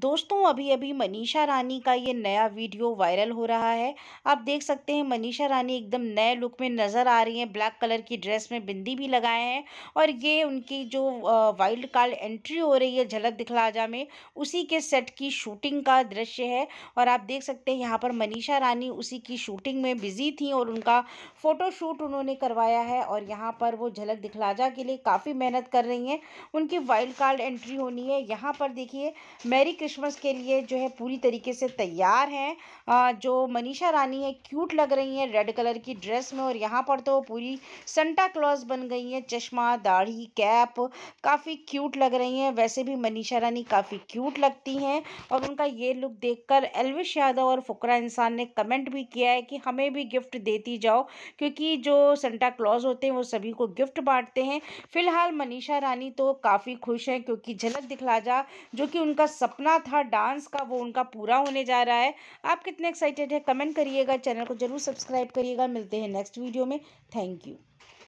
दोस्तों अभी अभी मनीषा रानी का ये नया वीडियो वायरल हो रहा है आप देख सकते हैं मनीषा रानी एकदम नए लुक में नज़र आ रही हैं ब्लैक कलर की ड्रेस में बिंदी भी लगाए हैं और ये उनकी जो वाइल्ड कार्ड एंट्री हो रही है झलक दिखलाजा में उसी के सेट की शूटिंग का दृश्य है और आप देख सकते हैं यहाँ पर मनीषा रानी उसी की शूटिंग में बिजी थी और उनका फ़ोटोशूट उन्होंने करवाया है और यहाँ पर वो झलक दिखलाजा के लिए काफ़ी मेहनत कर रही हैं उनकी वाइल्ड कार्ड एंट्री होनी है यहाँ पर देखिए मैरी क्रिसमस के लिए जो है पूरी तरीके से तैयार हैं जो मनीषा रानी है क्यूट लग रही हैं रेड कलर की ड्रेस में और यहाँ पर तो पूरी संटा क्लॉज बन गई हैं चश्मा दाढ़ी कैप काफ़ी क्यूट लग रही हैं वैसे भी मनीषा रानी काफ़ी क्यूट लगती हैं और उनका ये लुक देख एलविश यादव और फकरा इंसान ने कमेंट भी किया है कि हमें भी गिफ्ट देती जाओ क्योंकि जो संटा क्लॉज होते हैं वो सभी को गिफ्ट बांटते हैं फिलहाल मनीषा रानी तो काफ़ी खुश हैं क्योंकि झलक दिखला जा जो कि उनका सपना सपना था डांस का वो उनका पूरा होने जा रहा है आप कितने एक्साइटेड है कमेंट करिएगा चैनल को जरूर सब्सक्राइब करिएगा मिलते हैं नेक्स्ट वीडियो में थैंक यू